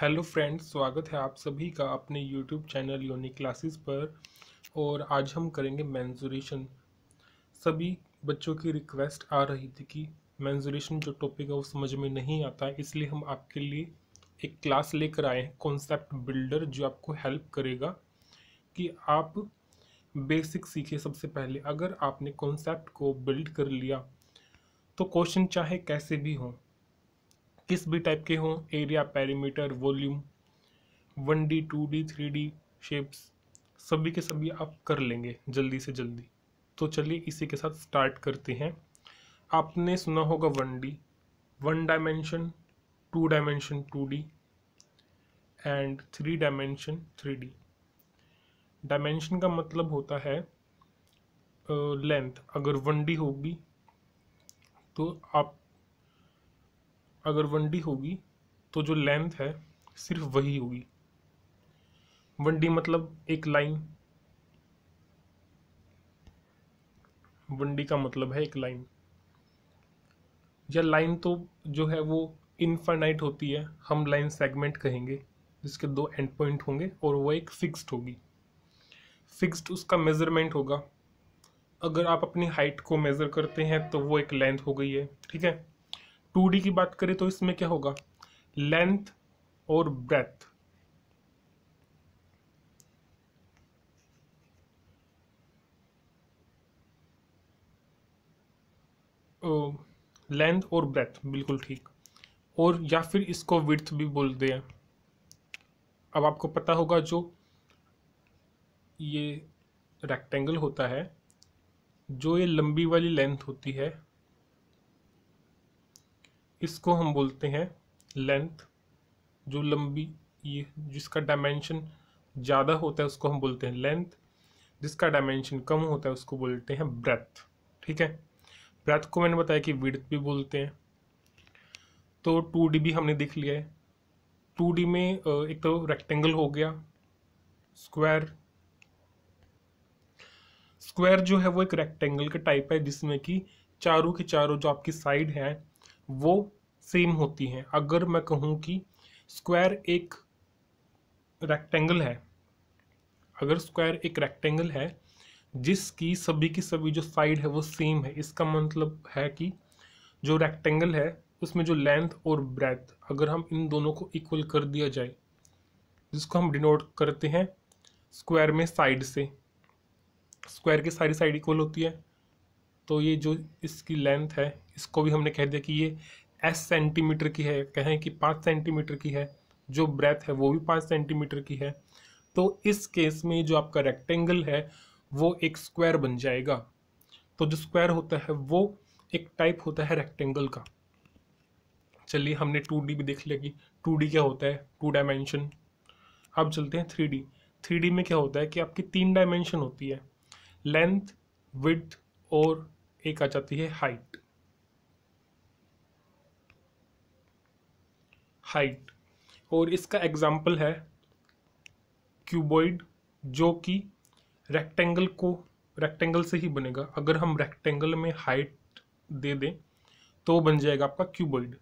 hello friends स्वागत है आप सभी का अपने यूट्यूब चैनल योनी क्लासेस पर और आज हम करेंगे मैंजुरेशन सभी बच्चों की रिक्वेस्ट आ रही थी कि मैंजुरेशन जो टॉपिक है वो समझ में नहीं आता है इसलिए हम आपके लिए एक क्लास लेकर आए हैं कॉन्सेप्ट बिल्डर जो आपको हेल्प करेगा कि आप बेसिक सीखे सबसे पहले अगर आपने कॉन्सेप्ट को बिल्ड कर लिया तो क्वेश्चन चाहे कैसे भी हों किस भी टाइप के हों area perimeter volume one D two D three D shapes सभी के सभी आप कर लेंगे जल्दी से जल्दी तो चलिए इसी के साथ स्टार्ट करते हैं आपने सुना होगा one D one dimension two dimension two D and three dimension three D dimension का मतलब होता है लेंथ अगर वन डी होगी तो आप अगर डी होगी तो जो लेंथ है सिर्फ वही होगी वनडी मतलब एक लाइन डी का मतलब है एक लाइन या लाइन तो जो है वो इनफाइनाइट होती है हम लाइन सेगमेंट कहेंगे जिसके दो एंड पॉइंट होंगे और वो एक फिक्स्ड होगी फिक्स्ड उसका मेज़रमेंट होगा अगर आप अपनी हाइट को मेज़र करते हैं तो वो एक लेंथ हो गई है ठीक है टू डी की बात करें तो इसमें क्या होगा लेंथ और ब्रेथ लेंथ और ब्रेथ बिल्कुल ठीक और या फिर इसको विथ भी बोलते हैं अब आपको पता होगा जो ये रेक्टेंगल होता है जो ये लंबी वाली लेंथ होती है इसको हम बोलते हैं लेंथ जो लंबी ये जिसका डायमेंशन ज़्यादा होता है उसको हम बोलते हैं लेंथ जिसका डायमेंशन कम होता है उसको बोलते हैं ब्रेथ ठीक है ब्रेथ को मैंने बताया कि विड्थ भी बोलते हैं तो टू डी भी हमने देख लिया है टू डी में एक तो रेक्टेंगल हो गया स्क्वायर स्क्वायर जो है वो एक रेक्टेंगल का टाइप है जिसमें कि चारों के चारों जो आपकी साइड है वो सेम होती हैं अगर मैं कहूँ कि स्क्वायर एक रेक्टेंगल है अगर स्क्वायर एक रेक्टेंगल है जिसकी सभी की सभी जो साइड है वो सेम है इसका मतलब है कि जो रेक्टेंगल है उसमें जो लेंथ और ब्रेथ अगर हम इन दोनों को इक्वल कर दिया जाए जिसको हम डिनोट करते हैं स्क्वायर में साइड से स्क्वायर की सारी साइड इक्वल होती है तो ये जो इसकी लेंथ है इसको भी हमने कह दिया कि ये एस सेंटीमीटर की है कहें कि पाँच सेंटीमीटर की है जो ब्रेथ है वो भी पाँच सेंटीमीटर की है तो इस केस में जो आपका रेक्टेंगल है वो एक स्क्वायर बन जाएगा तो जो स्क्वायर होता है वो एक टाइप होता है रेक्टेंगल का चलिए हमने टू डी भी देख लिया कि टू डी क्या होता है टू डायमेंशन अब चलते हैं थ्री डी थ्री डी में क्या होता है कि आपकी तीन डायमेंशन होती है लेंथ विथ और एक आ जाती है हाइट हाइट और इसका एग्जाम्पल है क्यूबॉइड जो कि रेक्टेंगल को रेक्टेंगल से ही बनेगा अगर हम रेक्टेंगल में हाइट दे दें तो बन जाएगा आपका क्यूबॉइड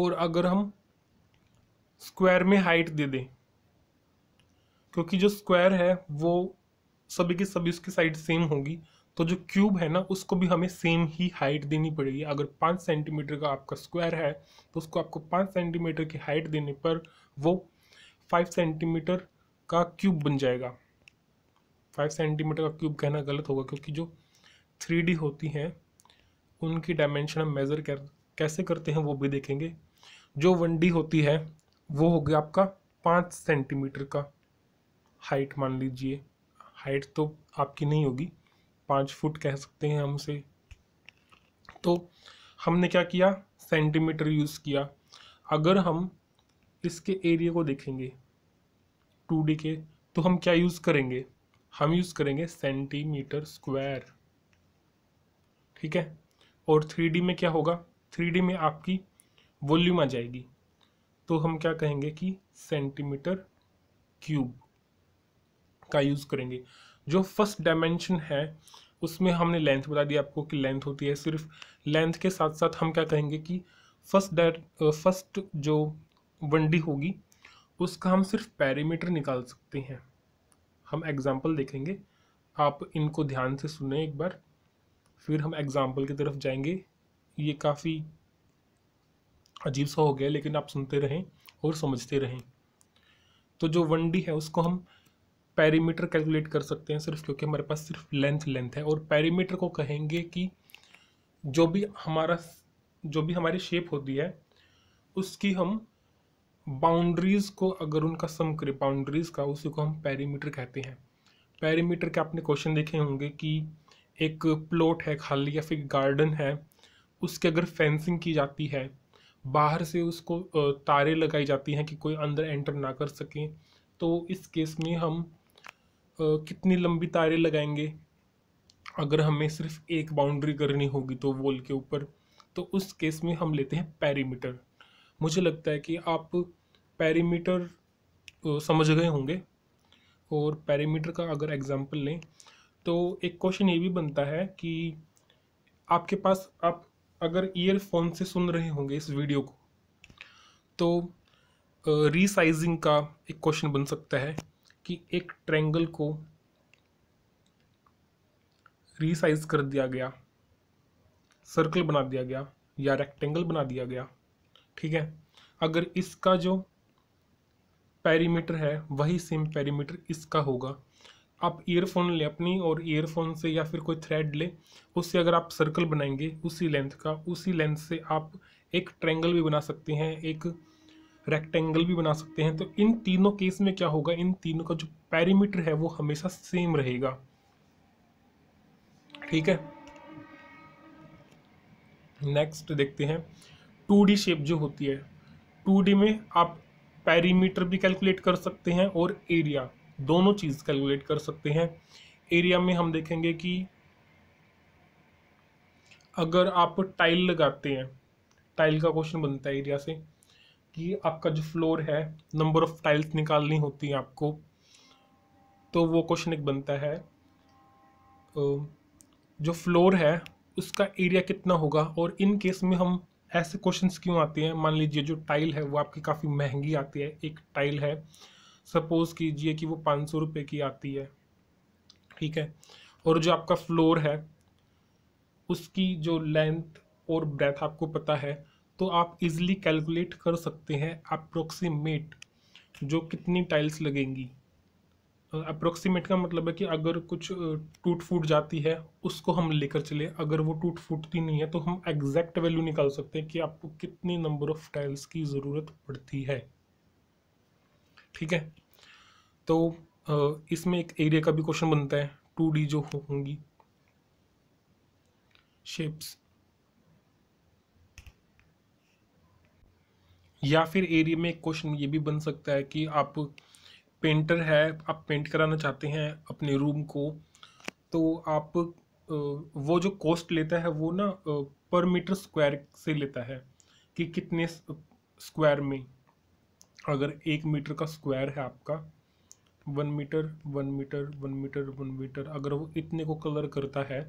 और अगर हम स्क्वायर में हाइट दे दें क्योंकि जो स्क्वायर है वो सभी की सभी उसकी साइड सेम होगी तो जो क्यूब है ना उसको भी हमें सेम ही हाइट देनी पड़ेगी अगर पाँच सेंटीमीटर का आपका स्क्वायर है तो उसको आपको पाँच सेंटीमीटर की हाइट देने पर वो फाइव सेंटीमीटर का क्यूब बन जाएगा फाइव सेंटीमीटर का क्यूब कहना गलत होगा क्योंकि जो थ्री होती हैं उनकी डायमेंशन हम मेज़र कर कैसे करते हैं वो भी देखेंगे जो वन होती है वो हो गया आपका पाँच सेंटीमीटर का हाइट मान लीजिए हाइट तो आपकी नहीं होगी पाँच फुट कह सकते हैं हम उसे तो हमने क्या किया सेंटीमीटर यूज़ किया अगर हम इसके एरिया को देखेंगे टू डी के तो हम क्या यूज़ करेंगे हम यूज़ करेंगे सेंटीमीटर स्क्वायर ठीक है और थ्री डी में क्या होगा थ्री डी में आपकी वॉल्यूम आ जाएगी तो हम क्या कहेंगे कि सेंटीमीटर क्यूब का यूज़ करेंगे जो फर्स्ट डायमेंशन है उसमें हमने लेंथ बता दी आपको कि लेंथ होती है सिर्फ लेंथ के साथ साथ हम क्या कहेंगे कि फर्स्ट फर्स्ट uh, जो वनडी होगी उसका हम सिर्फ पैरीमीटर निकाल सकते हैं हम एग्जाम्पल देखेंगे आप इनको ध्यान से सुने एक बार फिर हम एग्जाम्पल की तरफ जाएंगे ये काफ़ी अजीब सा हो गया लेकिन आप सुनते रहें और समझते रहें तो जो वन है उसको हम पैरीमीटर कैलकुलेट कर सकते हैं सिर्फ क्योंकि हमारे पास सिर्फ लेंथ लेंथ है और पैरीमीटर को कहेंगे कि जो भी हमारा जो भी हमारी शेप होती है उसकी हम बाउंड्रीज़ को अगर उनका सम करें बाउंड्रीज़ का उसी को हम पैरीमीटर कहते हैं पैरीमीटर के आपने क्वेश्चन देखे होंगे कि एक प्लॉट है खाली या फिर गार्डन है उसके अगर फेंसिंग की जाती है बाहर से उसको तारे लगाई जाती हैं कि कोई अंदर एंटर ना कर सके तो इस केस में हम कितनी लंबी तारें लगाएंगे अगर हमें सिर्फ एक बाउंड्री करनी होगी तो वॉल के ऊपर तो उस केस में हम लेते हैं पैरीमीटर मुझे लगता है कि आप पैरीमीटर समझ गए होंगे और पैरीमीटर का अगर एग्जांपल लें तो एक क्वेश्चन ये भी बनता है कि आपके पास आप अगर ईयरफोन से सुन रहे होंगे इस वीडियो को तो रीसाइजिंग का एक क्वेश्चन बन सकता है कि एक ट्रेंगल को रिसाइज कर दिया गया सर्कल बना दिया गया या रेक्टेंगल बना दिया गया ठीक है अगर इसका जो पैरीमीटर है वही सेम पैरीमीटर इसका होगा आप ईयरफोन ले अपनी और ईयरफोन से या फिर कोई थ्रेड ले उससे अगर आप सर्कल बनाएंगे उसी लेंथ का उसी लेंथ से आप एक ट्रेंगल भी बना सकते हैं एक रेक्टेंगल भी बना सकते हैं तो इन तीनों केस में क्या होगा इन तीनों का जो पैरीमीटर है वो हमेशा सेम रहेगा ठीक है नेक्स्ट देखते हैं टू डी शेप जो होती है टू डी में आप पैरीमीटर भी कैलकुलेट कर सकते हैं और एरिया दोनों चीज़ कैलकुलेट कर सकते हैं एरिया में हम देखेंगे कि अगर आप टाइल लगाते हैं टाइल का क्वेश्चन बनता है एरिया से कि आपका जो फ्लोर है नंबर ऑफ टाइल्स निकालनी होती है आपको तो वो क्वेश्चन एक बनता है जो फ्लोर है उसका एरिया कितना होगा और इन केस में हम ऐसे क्वेश्चंस क्यों आते हैं मान लीजिए जो टाइल है वो आपकी काफ़ी महंगी आती है एक टाइल है सपोज़ कीजिए कि वो पाँच सौ रुपये की आती है ठीक है और जो आपका फ्लोर है उसकी जो लेंथ और ब्रेथ आपको पता है तो आप इजिली कैलकुलेट कर सकते हैं अप्रोक्सीमेट जो कितनी टाइल्स लगेंगी अप्रोक्सीमेट का मतलब है कि अगर कुछ टूट फूट जाती है उसको हम लेकर चले अगर वो टूट फूटती नहीं है तो हम एग्जैक्ट वैल्यू निकाल सकते हैं कि आपको कितनी नंबर ऑफ टाइल्स की ज़रूरत पड़ती है ठीक है तो इसमें एक एरिया का भी क्वेश्चन बनता है टू डी जो होंगी शेप्स या फिर एरिया में क्वेश्चन ये भी बन सकता है कि आप पेंटर है आप पेंट कराना चाहते हैं अपने रूम को तो आप वो जो कॉस्ट लेता है वो ना पर मीटर स्क्वायर से लेता है कि कितने स्क्वायर में अगर एक मीटर का स्क्वायर है आपका one metre one metre one metre one metre अगर वो इतने को कलर करता है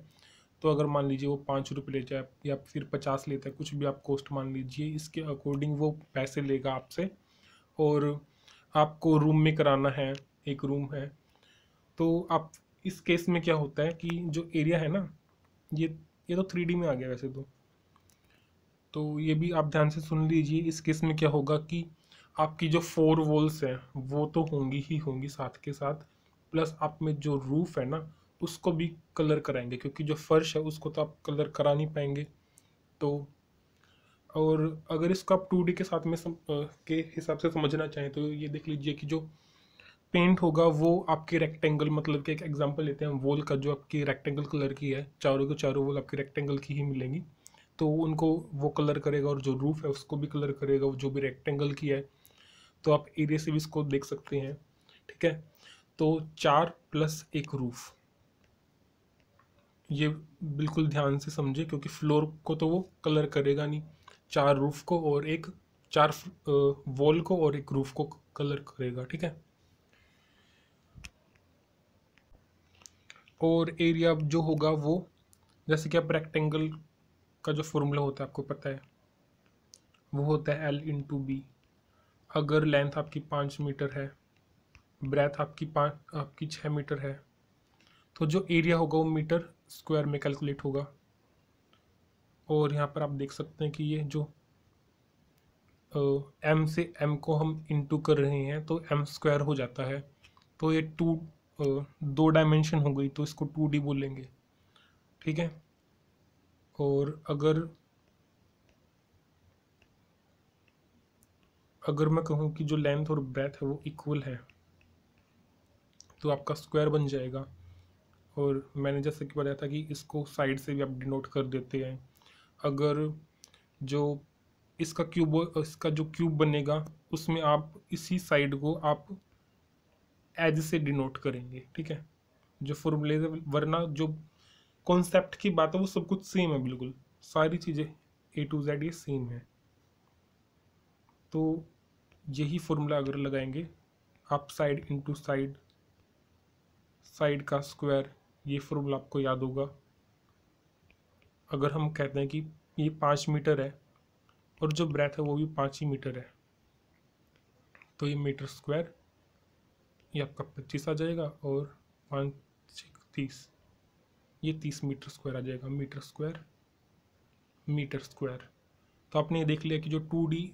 तो अगर मान लीजिए वो पाँच रुपये ले जाए या फिर पचास लेता है कुछ भी आप कॉस्ट मान लीजिए इसके अकॉर्डिंग वो पैसे लेगा आपसे और आपको रूम में कराना है एक रूम है तो आप इस केस में क्या होता है कि जो एरिया है ना ये ये तो थ्री में आ गया वैसे तो तो ये भी आप ध्यान से सुन लीजिए इस केस में क्या होगा कि आपकी जो फोर वॉल्स हैं वो तो होंगी ही होंगी साथ के साथ प्लस आप में जो रूफ़ है ना उसको भी कलर कराएंगे क्योंकि जो फ़र्श है उसको तो आप कलर करा नहीं पाएंगे तो और अगर इसको आप टू के साथ में सम, आ, के हिसाब से समझना चाहें तो ये देख लीजिए कि जो पेंट होगा वो आपके रेक्टेंगल मतलब कि एक एग्जांपल लेते हैं वॉल का जो आपकी रेक्टेंगल कलर की है चारों के चारों वॉल आपकी रेक्टेंगल की ही मिलेंगी तो उनको वो कलर करेगा और जो रूफ़ है उसको भी कलर करेगा जो भी रेक्टेंगल की है तो आप एरिया से भी इसको देख सकते हैं ठीक है तो चार प्लस एक रूफ़ ये बिल्कुल ध्यान से समझे क्योंकि फ्लोर को तो वो कलर करेगा नहीं चार रूफ को और एक चार वॉल को और एक रूफ को कलर करेगा ठीक है और एरिया जो होगा वो जैसे कि आप रेक्टेंगल का जो फॉर्मूला होता है आपको पता है वो होता है एल इन टू बी अगर लेंथ आपकी पाँच मीटर है ब्रेथ आपकी पाँच आपकी छः मीटर है तो जो एरिया होगा वो मीटर स्क्वायर में कैलकुलेट होगा और यहाँ पर आप देख सकते हैं कि ये जो एम से एम को हम इंटू कर रहे हैं तो एम स्क्वायर हो जाता है तो ये टू दो डायमेंशन हो गई तो इसको टू डी बोलेंगे ठीक है और अगर अगर मैं कहूँ कि जो लेंथ और ब्रेथ है वो इक्वल है तो आपका स्क्वायर बन जाएगा और मैंने जैसे कि बताया था कि इसको साइड से भी आप डिनोट कर देते हैं अगर जो इसका क्यूब इसका जो क्यूब बनेगा उसमें आप इसी साइड को आप एज से डिनोट करेंगे ठीक है जो फॉर्मूले वरना जो कॉन्सेप्ट की बात है वो सब कुछ सेम है बिल्कुल सारी चीज़ें ए टू जेड ये सेम है तो यही फॉर्मूला अगर लगाएंगे आप साइड इंटू साइड साइड का स्क्वायर ये फॉर्मूला आपको याद होगा अगर हम कहते हैं कि ये पाँच मीटर है और जो ब्रेथ है वो भी पाँच ही मीटर है तो ये मीटर स्क्वायर ये आपका पच्चीस आ जाएगा और पाँच तीस ये तीस मीटर स्क्वायर आ जाएगा मीटर स्क्वायर मीटर स्क्वायर तो आपने ये देख लिया कि जो टू डी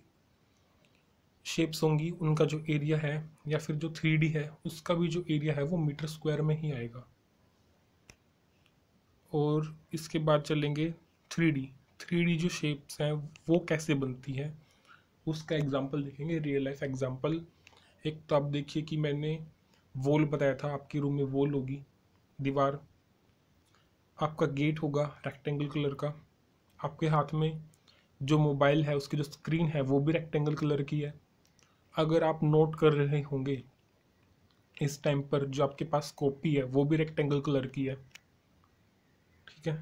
शेप्स होंगी उनका जो एरिया है या फिर जो थ्री डी है उसका भी जो एरिया है वो मीटर स्क्वायर में ही आएगा और इसके बाद चलेंगे थ्री डी थ्री डी जो शेप्स हैं वो कैसे बनती हैं उसका एग्जांपल देखेंगे रियल लाइफ एग्जांपल एक तो आप देखिए कि मैंने वॉल बताया था आपके रूम में वॉल होगी दीवार आपका गेट होगा रेक्टेंगल कलर का आपके हाथ में जो मोबाइल है उसकी जो स्क्रीन है वो भी रेक्टेंगल कलर की है अगर आप नोट कर रहे होंगे इस टाइम पर जो आपके पास कॉपी है वो भी रेक्टेंगल कलर की है ठीक है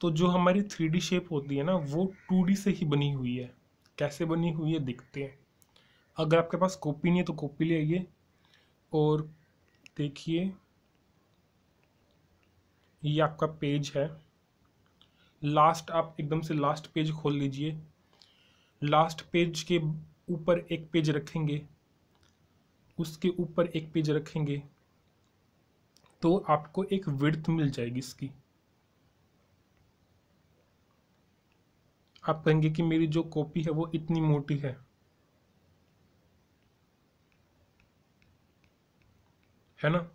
तो जो हमारी थ्री डी शेप होती है ना वो टू डी से ही बनी हुई है कैसे बनी हुई है दिखते हैं अगर आपके पास कॉपी नहीं है तो कॉपी ले आइए और देखिए ये आपका पेज है लास्ट आप एकदम से लास्ट पेज खोल लीजिए लास्ट पेज के ऊपर एक पेज रखेंगे उसके ऊपर एक पेज रखेंगे तो आपको एक विर्थ मिल जाएगी इसकी आप कहेंगे कि मेरी जो कॉपी है वो इतनी मोटी है है ना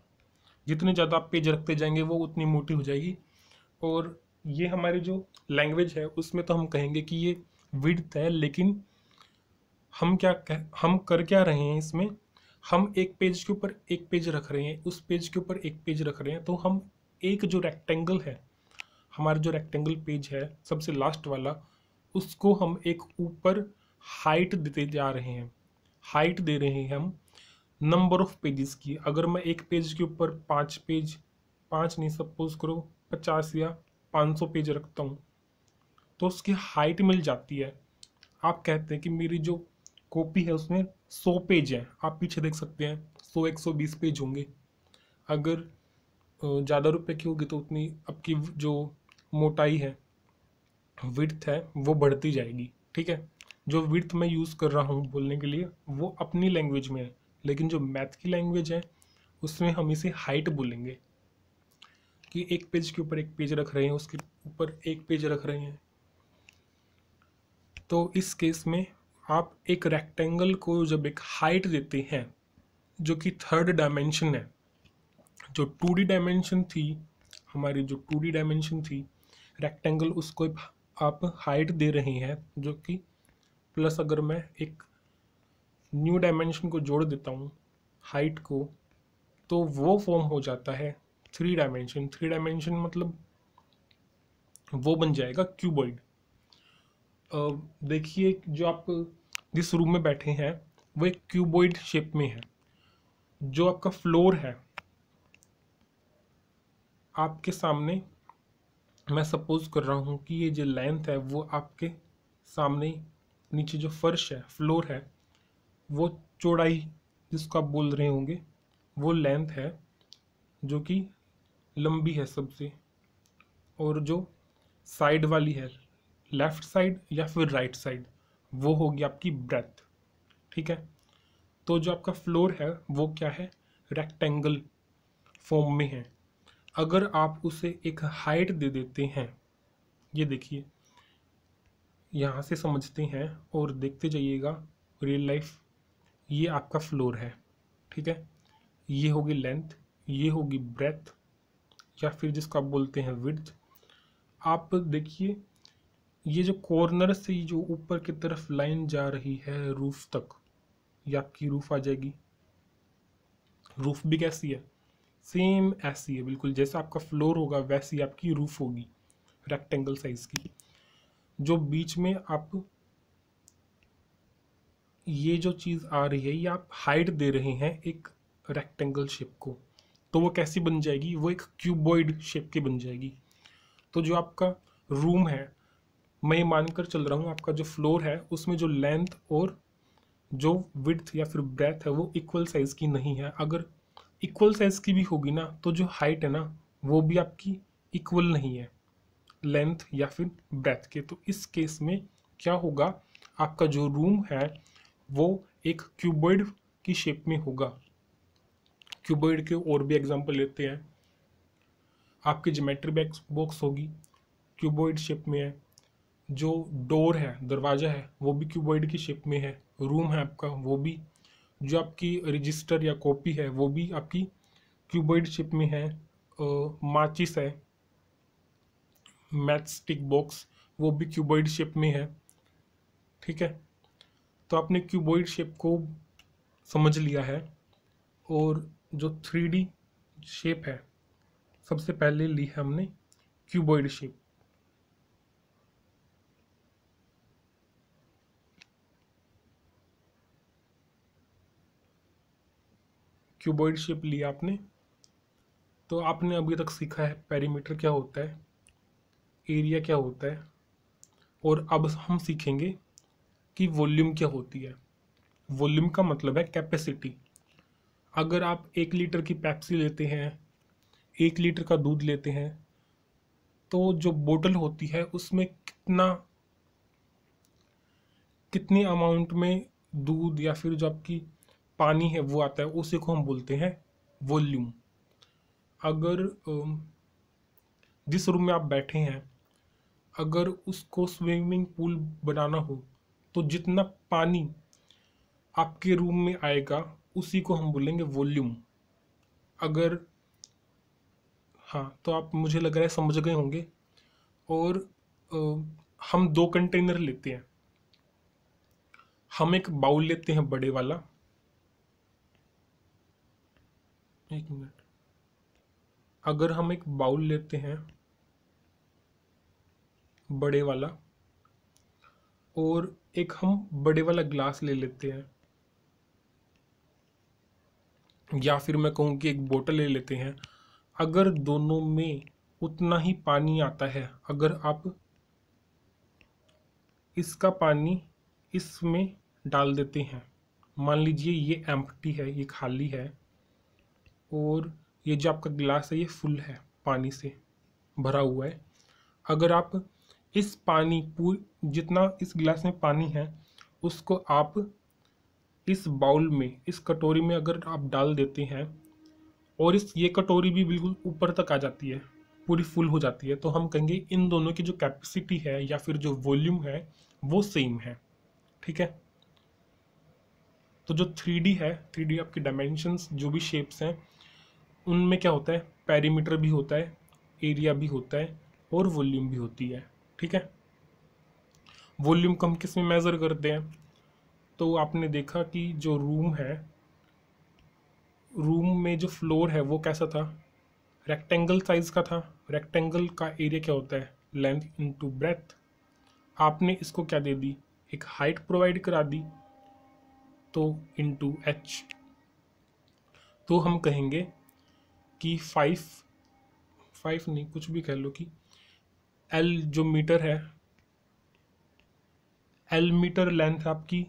जितने ज़्यादा आप पेज रखते जाएंगे वो उतनी मोटी हो जाएगी और ये हमारी जो लैंग्वेज है उसमें तो हम कहेंगे कि ये विर्थ है लेकिन हम क्या कह, हम कर क्या रहे हैं इसमें हम एक पेज के ऊपर एक पेज रख रहे हैं उस पेज के ऊपर एक पेज रख रहे हैं तो हम एक जो रेक्टेंगल है हमारा जो रेक्टेंगल पेज है सबसे लास्ट वाला उसको हम एक ऊपर हाइट देते जा रहे हैं हाइट दे रहे हैं हम नंबर ऑफ पेजेस की अगर मैं एक पेज के ऊपर पाँच पेज पाँच नहीं सपोज करो पचास या पाँच सौ पेज रखता हूँ तो उसकी हाइट मिल जाती है आप कहते हैं कि मेरी जो कॉपी है उसमें सौ पेज हैं आप पीछे देख सकते हैं सौ एक सौ बीस पेज होंगे अगर ज़्यादा रुपये की होगी तो उतनी आपकी जो मोटाई है विर्थ है वो बढ़ती जाएगी ठीक है जो विर्थ मैं यूज़ कर रहा हूँ बोलने के लिए वो अपनी लैंग्वेज में है लेकिन जो मैथ की लैंग्वेज है उसमें हम इसे हाइट बोलेंगे कि एक पेज के ऊपर एक पेज रख रहे हैं उसके ऊपर एक पेज रख रहे हैं तो इस केस में आप एक रेक्टेंगल को जब एक हाइट देते हैं जो कि थर्ड डायमेंशन है जो टू डी डायमेंशन थी हमारी जो टू डी डायमेंशन थी रेक्टेंगल उसको आप हाइट दे रहे हैं जो कि प्लस अगर मैं एक न्यू डायमेंशन को जोड़ देता हूँ हाइट को तो वो फॉर्म हो जाता है थ्री डायमेंशन थ्री डायमेंशन मतलब वो बन जाएगा क्यूबॉइड देखिए जो आप जिस रूम में बैठे हैं वो एक क्यूबॉइड शेप में है जो आपका फ्लोर है आपके सामने मैं सपोज कर रहा हूँ कि ये जो लेंथ है वो आपके सामने नीचे जो फर्श है फ्लोर है वो चौड़ाई जिसको आप बोल रहे होंगे वो लेंथ है जो कि लंबी है सबसे और जो साइड वाली है लेफ्ट साइड या फिर राइट साइड वो होगी आपकी ब्रेथ ठीक है तो जो आपका फ्लोर है वो क्या है रेक्टेंगल फॉर्म में है अगर आप उसे एक हाइट दे देते हैं ये देखिए यहाँ से समझते हैं और देखते जाइएगा रियल लाइफ ये आपका फ्लोर है ठीक है ये होगी लेंथ ये होगी ब्रेथ या फिर जिसको आप बोलते हैं विड्थ आप देखिए ये जो कॉर्नर से जो ऊपर की तरफ लाइन जा रही है रूफ तक ये आपकी रूफ आ जाएगी रूफ भी कैसी है सेम ऐसी है बिल्कुल जैसा आपका फ्लोर होगा वैसी आपकी रूफ होगी रेक्टेंगल साइज की जो बीच में आप ये जो चीज़ आ रही है ये आप हाइट दे रहे हैं एक रेक्टेंगल शेप को तो वो कैसी बन जाएगी वो एक क्यूबॉइड शेप की बन जाएगी तो जो आपका रूम है मैं ये मानकर चल रहा हूँ आपका जो फ्लोर है उसमें जो लेंथ और जो विड्थ या फिर ब्रेथ है वो इक्वल साइज़ की नहीं है अगर इक्वल साइज़ की भी होगी ना तो जो हाइट है ना वो भी आपकी इक्वल नहीं है लेंथ या फिर ब्रेथ के तो इस केस में क्या होगा आपका जो रूम है वो एक क्यूबॉइड की शेप में होगा क्यूबॉइड के और भी एग्जांपल लेते हैं आपकी जोमेट्री बॉक्स होगी क्यूबॉइड शेप में है जो डोर है दरवाज़ा है वो भी क्यूबॉइड की शेप में है रूम है आपका वो भी जो आपकी रजिस्टर या कॉपी है वो भी आपकी क्यूबॉइड शेप में है माचिस है मैथ स्टिक बॉक्स वो भी क्यूबॉइड शेप में है ठीक है तो आपने क्यूबॉइड शेप को समझ लिया है और जो थ्री शेप है सबसे पहले ली है हमने क्यूबॉइड शेप क्यूबॉइड शेप लिया आपने तो आपने अभी तक सीखा है पैरीमीटर क्या होता है एरिया क्या होता है और अब हम सीखेंगे कि वॉल्यूम क्या होती है वॉल्यूम का मतलब है कैपेसिटी अगर आप एक लीटर की पैप्सी लेते हैं एक लीटर का दूध लेते हैं तो जो बोतल होती है उसमें कितना कितनी अमाउंट में दूध या फिर जो आपकी पानी है वो आता है उसी को हम बोलते हैं वॉल्यूम अगर जिस रूम में आप बैठे हैं अगर उसको स्विमिंग पूल बनाना हो तो जितना पानी आपके रूम में आएगा उसी को हम बोलेंगे वॉल्यूम अगर हाँ तो आप मुझे लग रहा है समझ गए होंगे और आ, हम दो कंटेनर लेते हैं हम एक बाउल लेते हैं बड़े वाला एक मिनट अगर हम एक बाउल लेते हैं बड़े वाला और एक हम बड़े वाला ग्लास ले लेते हैं या फिर मैं कहूं कि एक बोतल ले लेते हैं अगर दोनों में उतना ही पानी आता है अगर आप इसका पानी इसमें डाल देते हैं मान लीजिए ये एम्प्टी है ये खाली है और ये जो आपका गिलास है ये फुल है पानी से भरा हुआ है अगर आप इस पानी पूरी जितना इस गिलास में पानी है उसको आप इस बाउल में इस कटोरी में अगर आप डाल देते हैं और इस ये कटोरी भी बिल्कुल ऊपर तक आ जाती है पूरी फुल हो जाती है तो हम कहेंगे इन दोनों की जो कैपेसिटी है या फिर जो वॉल्यूम है वो सेम है ठीक है तो जो थ्री है थ्री आपके डायमेंशंस जो भी शेप्स हैं उनमें क्या होता है पैरीमीटर भी होता है एरिया भी होता है और वॉल्यूम भी होती है ठीक है वॉल्यूम कम किस में मेज़र करते हैं तो आपने देखा कि जो रूम है रूम में जो फ्लोर है वो कैसा था रेक्टेंगल साइज का था रेक्टेंगल का एरिया क्या होता है लेंथ इनटू ब्रेथ आपने इसको क्या दे दी एक हाइट प्रोवाइड करा दी तो इनटू एच तो हम कहेंगे कि फाइव फाइव नहीं कुछ भी कह लो कि एल जो मीटर है एल मीटर लेंथ आपकी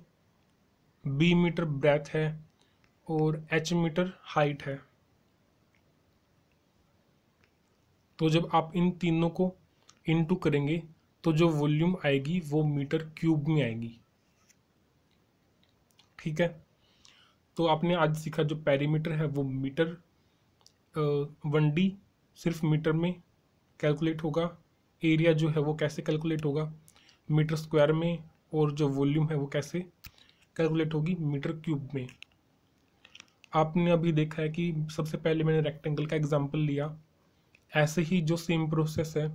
बी मीटर ब्रेथ है और एच मीटर हाइट है तो जब आप इन तीनों को इनटू करेंगे तो जो वॉल्यूम आएगी वो मीटर क्यूब में आएगी ठीक है तो आपने आज सीखा जो पैरीमीटर है वो मीटर वन डी सिर्फ मीटर में कैलकुलेट होगा एरिया जो है वो कैसे कैलकुलेट होगा मीटर स्क्वायर में और जो वॉल्यूम है वो कैसे कैलकुलेट होगी मीटर क्यूब में आपने अभी देखा है कि सबसे पहले मैंने रेक्टेंगल का एग्जांपल लिया ऐसे ही जो सेम प्रोसेस है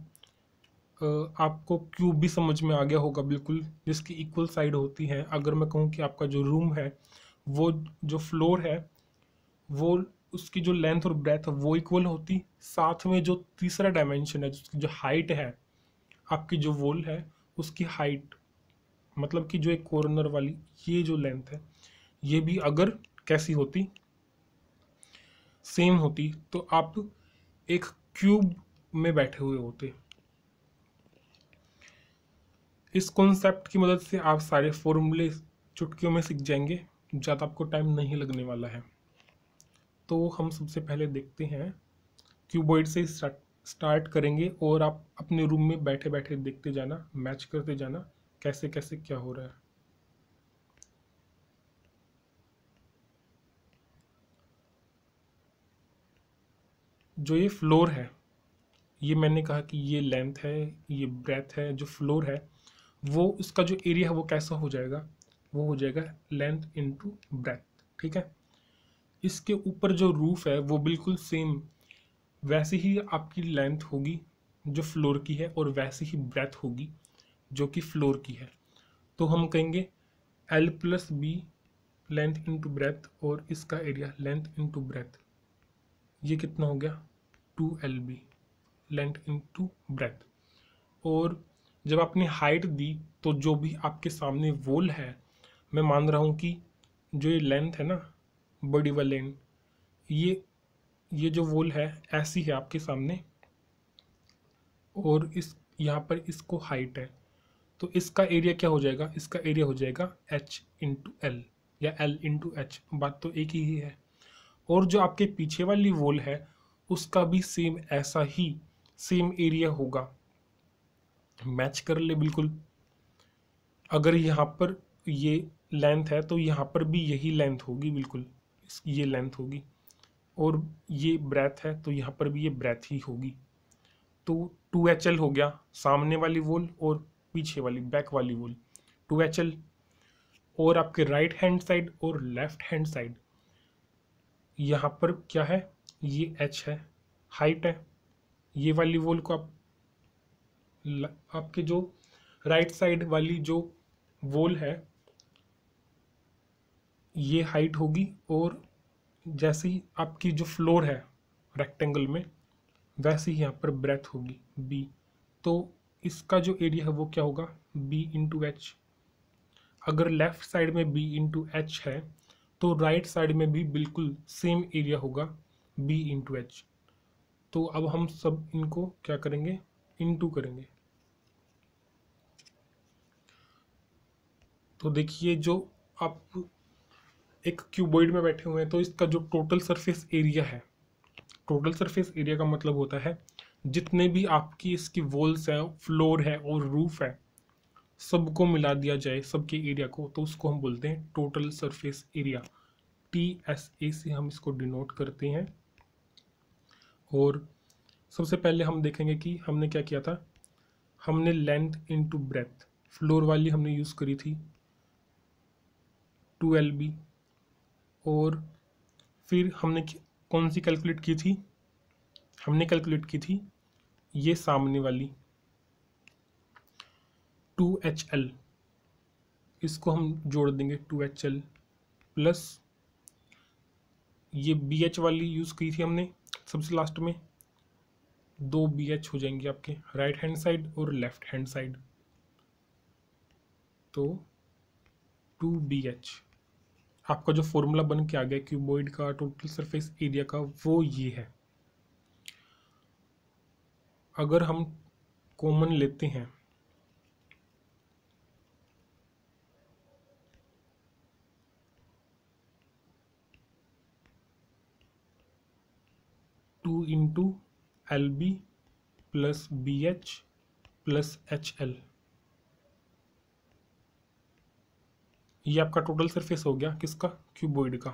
आपको क्यूब भी समझ में आ गया होगा बिल्कुल जिसकी इक्वल साइड होती है अगर मैं कहूँ कि आपका जो रूम है वो जो फ्लोर है वो उसकी जो लेंथ और ब्रेथ है वो इक्वल होती साथ में जो तीसरा डायमेंशन है जो हाइट है आपकी जो वॉल है उसकी हाइट मतलब कि जो एक कॉर्नर वाली ये जो लेंथ है ये भी अगर कैसी होती सेम होती तो आप एक क्यूब में बैठे हुए होते इस कॉन्सेप्ट की मदद से आप सारे फॉर्मूले चुटकियों में सीख जाएंगे ज़्यादा आपको टाइम नहीं लगने वाला है तो हम सबसे पहले देखते हैं क्यूबॉइड से स्टार्ट करेंगे और आप अपने रूम में बैठे बैठे देखते जाना मैच करते जाना कैसे कैसे क्या हो रहा है जो ये फ्लोर है ये मैंने कहा कि ये लेंथ है ये ब्रेथ है जो फ्लोर है वो उसका जो एरिया है वो कैसा हो जाएगा वो हो जाएगा लेंथ इनटू ब्रेथ ठीक है इसके ऊपर जो रूफ़ है वो बिल्कुल सेम वैसे ही आपकी लेंथ होगी जो फ्लोर की है और वैसे ही ब्रेथ होगी जो कि फ्लोर की है तो हम कहेंगे L plus B length into breadth और इसका एरिया लेंथ इंटू ब्रेथ ये कितना हो गया two L B length into breadth और जब आपने हाइट दी तो जो भी आपके सामने वोल है मैं मान रहा हूँ कि जो ये लेंथ है ना बॉडी वाल एंड ये ये जो वोल है ऐसी है आपके सामने और इस यहाँ पर इसको हाइट है तो इसका एरिया क्या हो जाएगा इसका एरिया हो जाएगा एच इंटू एल या एल इंटू एच बात तो एक ही है और जो आपके पीछे वाली वोल है उसका भी सेम ऐसा ही सेम एरिया होगा मैच कर ले बिल्कुल अगर यहाँ पर ये लेंथ है तो यहाँ पर भी यही लेंथ होगी बिल्कुल ये लेंथ होगी और ये ब्रेथ है तो यहाँ पर भी ये ब्रेथ ही होगी तो टू एच एल हो गया सामने वाली वोल और पीछे वाली बैक वाली वोल टू एच एल और आपके राइट हैंड साइड और लेफ्ट हैंड साइड यहाँ पर क्या है ये एच है हाइट है ये वाली वोल को आप आपके जो राइट साइड वाली जो वोल है ये हाइट होगी और जैसे ही आपकी जो फ्लोर है रेक्टेंगल में वैसे ही यहाँ पर ब्रेथ होगी बी तो इसका जो एरिया है वो क्या होगा बी इंटू एच अगर लेफ़्ट साइड में बी इंटू एच है तो राइट साइड में भी बिल्कुल सेम एरिया होगा बी इंटू एच तो अब हम सब इनको क्या करेंगे इंटू करेंगे तो देखिए जो आप एक क्यूबॉइड में बैठे हुए हैं तो इसका जो टोटल सरफेस एरिया है टोटल सरफेस एरिया का मतलब होता है जितने भी आपकी इसकी वॉल्स हैं फ्लोर है और रूफ है सबको मिला दिया जाए सबके एरिया को तो उसको हम बोलते हैं total surface area T S A से हम इसको डिनोट करते हैं और सबसे पहले हम देखेंगे कि हमने क्या किया था हमने लेंथ इनटू ब्रेथ फ्लोर वाली हमने यूज़ करी थी टू एल बी और फिर हमने कौन सी कैलकुलेट की थी हमने कैलकुलेट की थी ये सामने वाली टू एच एल इसको हम जोड़ देंगे टू एच एल प्लस ये बी एच वाली यूज़ की थी हमने सबसे लास्ट में दो बी एच हो जाएंगे आपके राइट हैंड साइड और लेफ्ट हैंड साइड तो टू बी एच आपका जो फॉर्मूला बन के आ गया क्यूबॉइड का टोटल सरफेस एरिया का वो ये है अगर हम कॉमन लेते हैं two into L B plus B H plus H L ये आपका टोटल सरफेस हो गया किसका क्यूबोइड का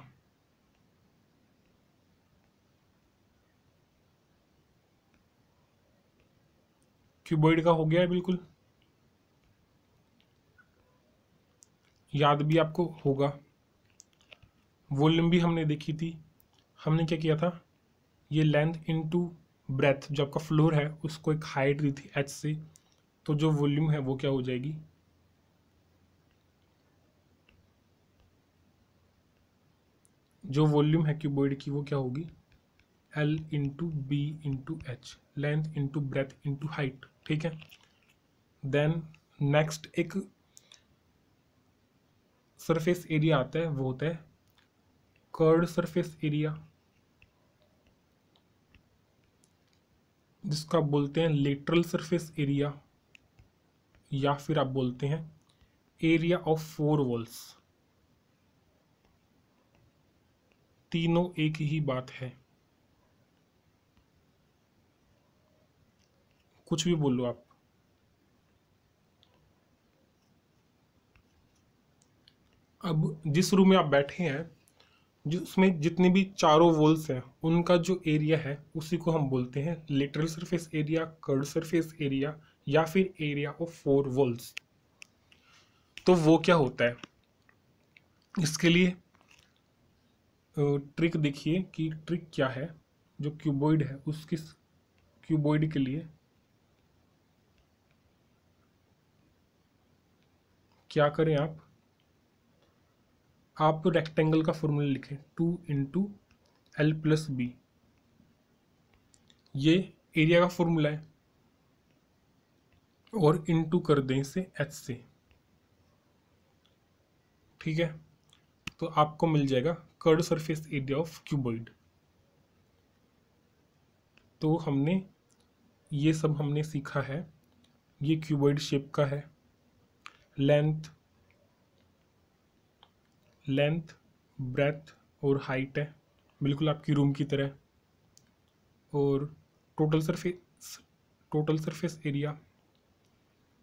क्यूबोइड का हो गया है बिल्कुल याद भी आपको होगा वॉल्यूम भी हमने देखी थी हमने क्या किया था ये लेंथ इनटू ब्रेथ जो आपका फ्लोर है उसको एक हाइट दी थी एच से तो जो वॉल्यूम है वो क्या हो जाएगी जो वॉल्यूम है क्यूबॉइड की वो क्या होगी L into B into H length into breadth into height ठीक है देन नेक्स्ट एक सरफेस एरिया आता है वो होता है कर्ड सरफेस एरिया जिसका बोलते हैं लेटरल सरफेस एरिया या फिर आप बोलते हैं एरिया ऑफ फोर वॉल्स तीनों एक ही बात है कुछ भी बोल लो आप अब जिस रूम में आप बैठे हैं जिसमें जितने भी चारों वॉल्स हैं उनका जो एरिया है उसी को हम बोलते हैं lateral surface area curved surface area या फिर एरिया ऑफ फोर वॉल्स तो वो क्या होता है इसके लिए ट्रिक देखिए कि ट्रिक क्या है जो क्यूबॉइड है उस किस क्यूबॉइड के लिए क्या करें आप आप रेक्टेंगल का फॉर्मूला लिखें two into L plus B ये एरिया का फॉर्मूला है और इंटू कर दें इसे एच से ठीक है तो आपको मिल जाएगा curved surface area of cuboid तो हमने ये सब हमने सीखा है ये क्यूबॉइड शेप का है लेंथ लेंथ ब्रेथ और हाइट है बिल्कुल आपकी रूम की तरह और total surface total surface area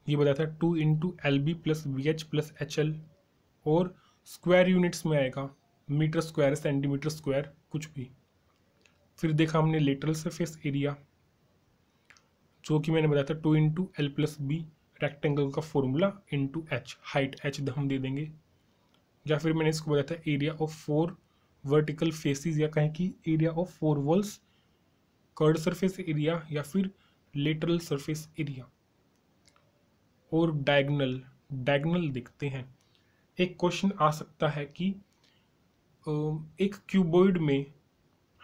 ये बताया था two into L B plus V H plus H L और स्क्वायर यूनिट्स में आएगा मीटर स्क्वायर सेंटीमीटर स्क्वायर कुछ भी फिर देखा हमने लेटरल सरफेस एरिया जो कि मैंने बताया था two into L plus B rectangle का formula into H height H हम दे देंगे या फिर मैंने इसको बताया था area of four vertical faces या कहें कि area of four walls curved surface area या फिर लेटरल सरफेस एरिया और डायगनल डायगनल देखते हैं एक क्वेश्चन आ सकता है कि एक क्यूबॉइड में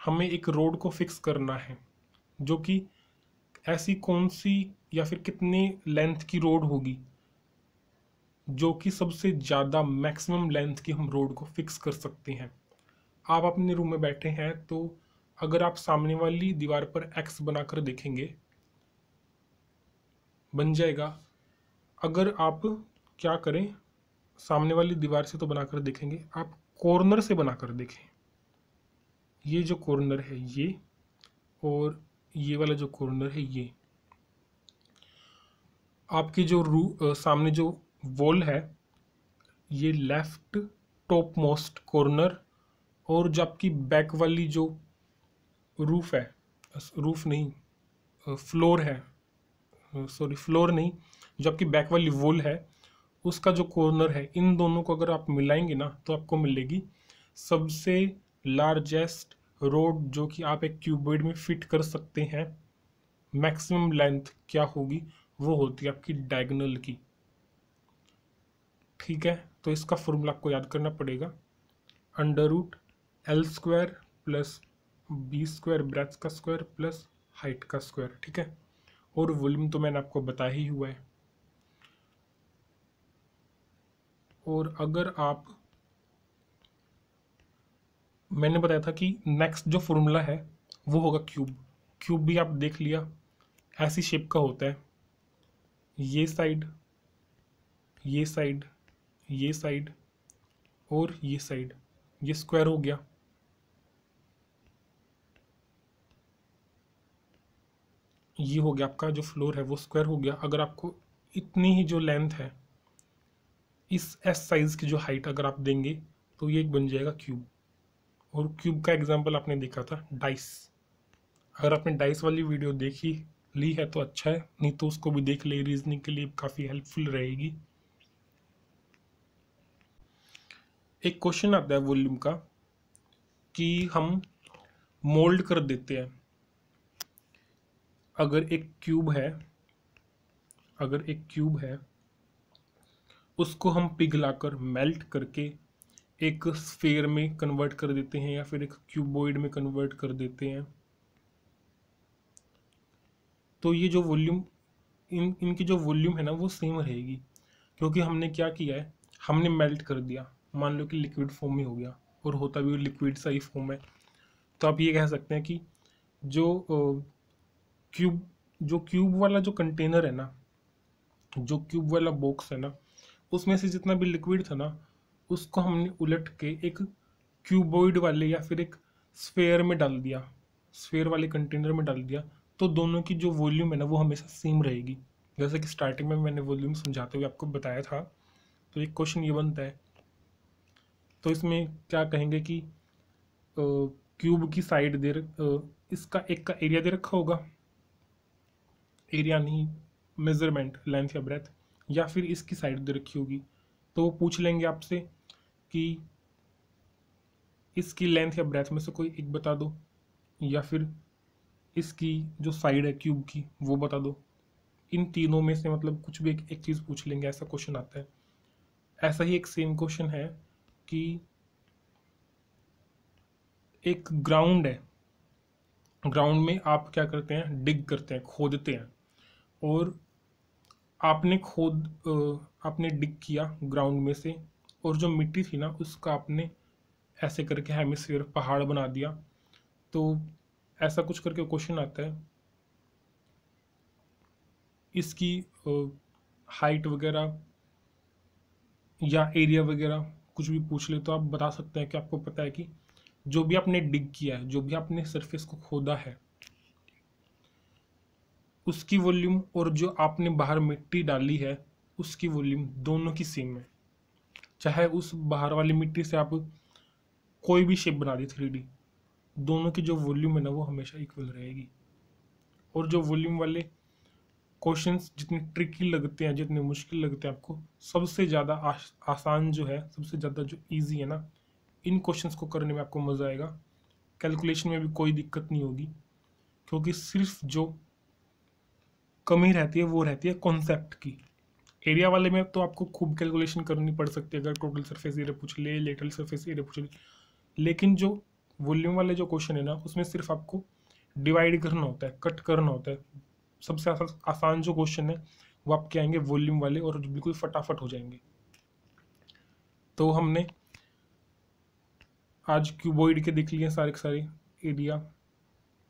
हमें एक रोड को फिक्स करना है जो कि ऐसी कौन सी या फिर कितने लेंथ की रोड होगी जो कि सबसे ज़्यादा मैक्सिमम लेंथ की हम रोड को फिक्स कर सकते हैं आप अपने रूम में बैठे हैं तो अगर आप सामने वाली दीवार पर एक्स बनाकर देखेंगे बन जाएगा अगर आप क्या करें सामने वाली दीवार से तो बनाकर देखेंगे आप कॉर्नर से बनाकर देखें ये जो कॉर्नर है ये और ये वाला जो कॉर्नर है ये आपके जो रू आ, सामने जो वॉल है ये लेफ्ट टॉप मोस्ट कॉर्नर और जो आपकी बैक वाली जो रूफ है रूफ नहीं फ्लोर है सॉरी फ्लोर नहीं जो आपकी बैक वाली वॉल है उसका जो कॉर्नर है इन दोनों को अगर आप मिलाएंगे ना तो आपको मिलेगी सबसे लार्जेस्ट रोड जो कि आप एक क्यूबॉइड में फिट कर सकते हैं मैक्सिमम लेंथ क्या होगी वो होती है आपकी डायगनल की ठीक है तो इसका फॉर्मूला आपको याद करना पड़ेगा under root L square plus B square breadth का स्क्वायर प्लस हाइट का स्क्वायर ठीक है और वॉल्यूम तो मैंने आपको बता ही हुआ है और अगर आप मैंने बताया था कि नेक्स्ट जो फॉर्मूला है वो होगा क्यूब क्यूब भी आप देख लिया ऐसी शेप का होता है ये साइड ये साइड ये साइड और ये साइड ये स्क्वायर हो गया ये हो गया आपका जो फ्लोर है वो स्क्वायर हो गया अगर आपको इतनी ही जो लेंथ है इस एस साइज़ की जो हाइट अगर आप देंगे तो ये एक बन जाएगा क्यूब और क्यूब का एग्जाम्पल आपने देखा था डाइस अगर आपने डाइस वाली वीडियो देखी ली है तो अच्छा है नहीं तो उसको भी देख ले रीजनिंग के लिए काफ़ी हेल्पफुल रहेगी एक क्वेश्चन आता है वॉल्यूम का कि हम मोल्ड कर देते हैं अगर एक क्यूब है अगर एक क्यूब है उसको हम पिघलाकर मेल्ट करके एक स्फेयर में कन्वर्ट कर देते हैं या फिर एक क्यूबॉइड में कन्वर्ट कर देते हैं तो ये जो वॉल्यूम इन इनकी जो वॉल्यूम है ना वो सेम रहेगी क्योंकि हमने क्या किया है हमने मेल्ट कर दिया मान लो कि लिक्विड फॉर्म ही हो गया और होता भी लिक्विड सा ही फॉर्म है तो आप ये कह सकते हैं कि जो क्यूब जो क्यूब वाला जो कंटेनर है ना जो क्यूब वाला बॉक्स है ना उसमें से जितना भी लिक्विड था ना उसको हमने उलट के एक क्यूबॉइड वाले या फिर एक स्फेयर में डाल दिया स्फेयर वाले कंटेनर में डाल दिया तो दोनों की जो वॉल्यूम है ना वो हमेशा सेम रहेगी जैसे कि स्टार्टिंग में मैंने वॉल्यूम समझाते हुए आपको बताया था तो एक क्वेश्चन ये बनता है तो इसमें क्या कहेंगे कि क्यूब की साइड दे इसका एक का एरिया दे रखा होगा एरिया नहीं मेजरमेंट लेंथ या ब्रेथ या फिर इसकी साइड दे रखी होगी तो वो पूछ लेंगे आपसे कि इसकी लेंथ या ब्रेथ में से कोई एक बता दो या फिर इसकी जो साइड है क्यूब की वो बता दो इन तीनों में से मतलब कुछ भी एक, एक चीज़ पूछ लेंगे ऐसा क्वेश्चन आता है ऐसा ही एक सेम क्वेश्चन है कि एक ग्राउंड है ग्राउंड में आप क्या करते हैं डिग करते हैं खोदते हैं और आपने खोद आपने डिग किया ग्राउंड में से और जो मिट्टी थी ना उसका आपने ऐसे करके हेमिसफेयर पहाड़ बना दिया तो ऐसा कुछ करके क्वेश्चन आता है इसकी हाइट वगैरह या एरिया वगैरह कुछ भी पूछ ले तो आप बता सकते हैं कि आपको पता है कि जो भी आपने डिग किया है जो भी आपने सरफेस को खोदा है उसकी वॉल्यूम और जो आपने बाहर मिट्टी डाली है उसकी वॉल्यूम दोनों की सेम है चाहे उस बाहर वाली मिट्टी से आप कोई भी शेप बना दी थ्री दोनों की जो वॉल्यूम है ना वो हमेशा इक्वल रहेगी और जो वॉल्यूम वाले क्वेश्चन जितने ट्रिकी लगते हैं जितने मुश्किल लगते हैं आपको सबसे ज़्यादा आसान जो है सबसे ज़्यादा जो ईजी है ना इन क्वेश्चंस को करने में आपको मज़ा आएगा कैलकुलेशन में भी कोई दिक्कत नहीं होगी क्योंकि सिर्फ जो कमी रहती है वो रहती है कॉन्सेप्ट की एरिया वाले में तो आपको खूब कैलकुलेशन करनी पड़ सकती है अगर टोटल सरफेस एरिया पूछ ले लेटरल सरफेस एरिया पूछ ले लेकिन जो वॉल्यूम वाले जो क्वेश्चन है ना उसमें सिर्फ आपको डिवाइड करना होता है कट करना होता है सबसे आसान जो क्वेश्चन है वो आपके आएंगे वॉल्यूम वाले और बिल्कुल फटाफट हो जाएंगे तो हमने आज क्यूबोइड के देख लिए सारे सारे एरिया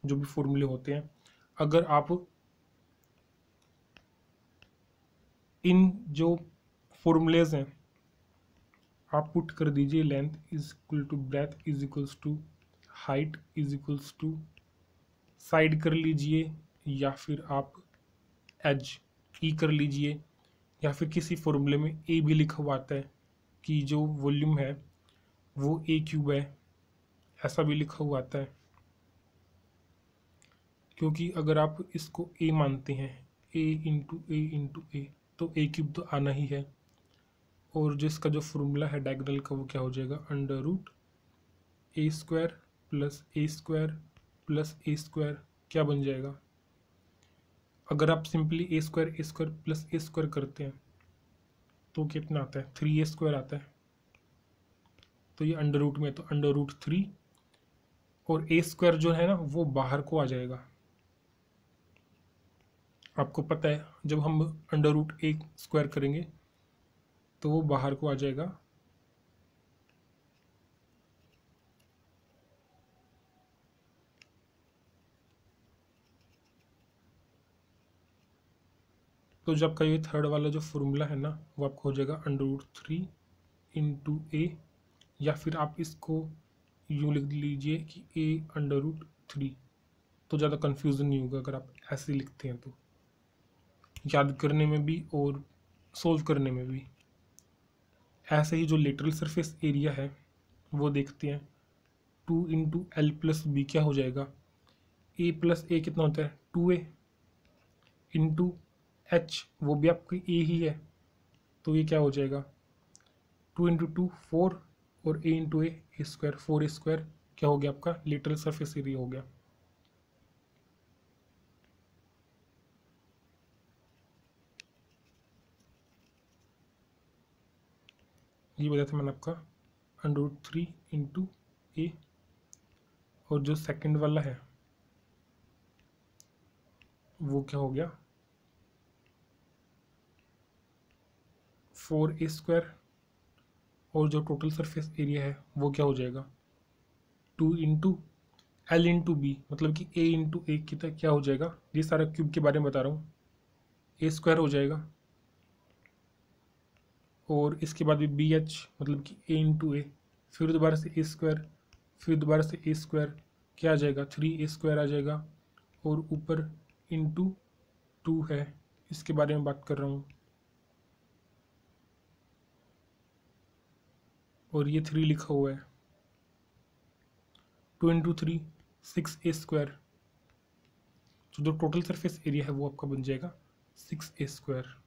जो भी फॉर्मूले होते हैं अगर आप इन जो फॉर्मूलेज हैं आप पुट कर दीजिए length is equal to breadth is equals to height is equals to side कर लीजिए या फिर आप एज ई कर लीजिए या फिर किसी फॉर्मूले में ए भी लिखा हुआ आता है कि जो वॉल्यूम है वो ए क्यूब है ऐसा भी लिखा हुआ आता है क्योंकि अगर आप इसको ए मानते हैं ए इंटू ए इंटू ए तो ए क्यूब तो आना ही है और जिसका जो फॉर्मूला है डायगनल का वो क्या हो जाएगा under root A square plus A square plus A square क्या बन जाएगा अगर आप simply A square A square plus A square करते हैं तो कितना आता है थ्री ए स्क्वायर आता है तो ये अंडर रूट में तो अंडर रूट थ्री और ए स्क्वायर जो है ना वो बाहर को आ जाएगा आपको पता है जब हम अंडर रूट एक स्क्वायर करेंगे तो वो बाहर को आ जाएगा तो जब का ये थर्ड वाला जो फॉर्मूला है ना वो आपको हो जाएगा under root three into A या फिर आप इसको यूँ लिख लीजिए कि ए अंडर रूट थ्री तो ज़्यादा कन्फ्यूज़न नहीं होगा अगर आप ऐसे लिखते हैं तो याद करने में भी और सोल्व करने में भी ऐसे ही जो लेटरल सरफेस एरिया है वो देखते हैं two into L plus B क्या हो जाएगा ए प्लस ए कितना होता है टू ए इंटू एच वो भी आपकी ए ही है तो ये क्या हो जाएगा टू इंटू टू फोर और A into A square four square क्या हो गया आपका लेटरल सरफेस एरिया हो गया ये बताया था मैंने आपका under root three into A और जो सेकंड वाला है वो क्या हो गया फोर ए स्क्वायर और जो टोटल सरफेस एरिया है वो क्या हो जाएगा two into L into B मतलब कि ए इंटू ए कितना क्या हो जाएगा ये सारा क्यूब के बारे में बता रहा हूँ ए स्क्वायर हो जाएगा और इसके बाद भी बी एच मतलब कि ए इंटू ए फिर दोबारा से ए स्क्वायर फिर दोबारा से ए स्क्वायर क्या आ जाएगा थ्री ए स्क्वायर आ जाएगा और ऊपर इंटू टू है इसके बारे में बात कर रहा हूँ और ये थ्री लिखा हुआ है two into three six A square तो जो टोटल सरफेस एरिया है वो आपका बन जाएगा six A square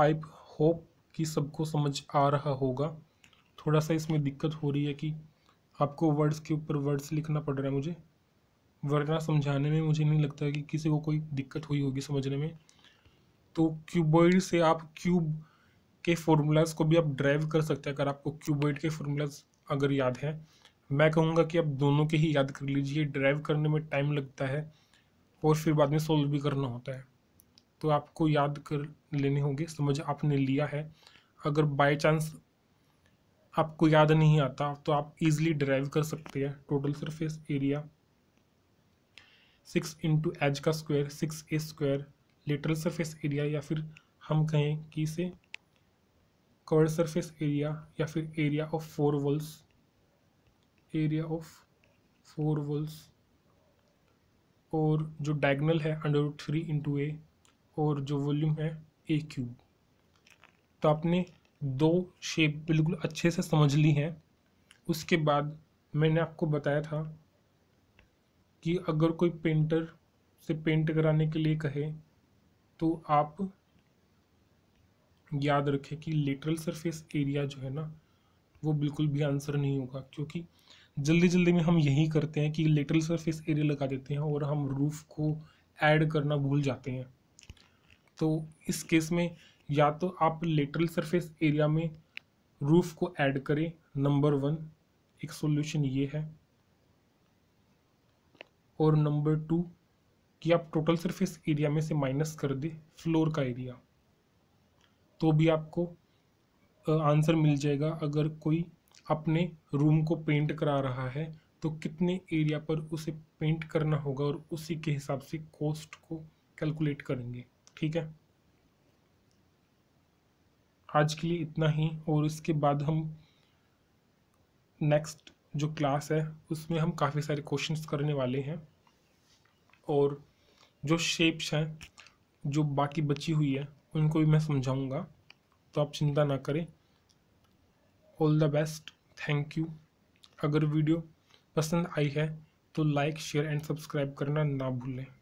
I hope कि सबको समझ आ रहा होगा थोड़ा सा इसमें दिक्कत हो रही है कि आपको वर्ड्स के ऊपर वर्ड्स लिखना पड़ रहा है मुझे वरना समझाने में मुझे नहीं लगता कि किसी को कोई दिक्कत हुई होगी समझने में तो क्यूबॉइड से आप क्यूब के फॉर्मूलाज को भी आप ड्राइव कर सकते हैं अगर आपको क्यूबॉइड के फॉर्मूलाज अगर याद है मैं कहूँगा कि आप दोनों के ही याद कर लीजिए ड्राइव करने में टाइम लगता है और फिर बाद में सॉल्व भी करना होता है तो आपको याद कर लेने होंगे समझ आपने लिया है अगर बाय चांस आपको याद नहीं आता तो आप इजीली ड्राइव कर सकते हैं total surface area six into edge का square six A square lateral surface area या फिर हम कहें कि इसे कवर्ड सरफेस एरिया या फिर area of four walls area of four walls और जो डायगनल है अंडर थ्री इंटू ए और जो वॉल्यूम है ए क्यूब तो आपने दो शेप बिल्कुल अच्छे से समझ ली हैं उसके बाद मैंने आपको बताया था कि अगर कोई पेंटर से पेंट कराने के लिए कहे तो आप याद रखें कि लेटरल सरफेस एरिया जो है ना वो बिल्कुल भी आंसर नहीं होगा क्योंकि जल्दी जल्दी में हम यही करते हैं कि लेटरल सरफेस एरिया लगा देते हैं और हम रूफ़ को ऐड करना भूल जाते हैं तो इस केस में या तो आप लेटरल सरफेस एरिया में रूफ को ऐड करें नंबर वन एक सॉल्यूशन ये है और नंबर टू कि आप टोटल सरफेस एरिया में से माइनस कर दें फ्लोर का एरिया तो भी आपको आंसर मिल जाएगा अगर कोई अपने रूम को पेंट करा रहा है तो कितने एरिया पर उसे पेंट करना होगा और उसी के हिसाब से कॉस्ट को कैलकुलेट करेंगे ठीक है आज के लिए इतना ही और इसके बाद हम नेक्स्ट जो क्लास है उसमें हम काफ़ी सारे क्वेश्चंस करने वाले हैं और जो शेप्स हैं जो बाकी बची हुई है उनको भी मैं समझाऊंगा तो आप चिंता ना करें all the best thank you अगर वीडियो पसंद आई है तो लाइक शेयर एंड सब्सक्राइब करना ना भूलें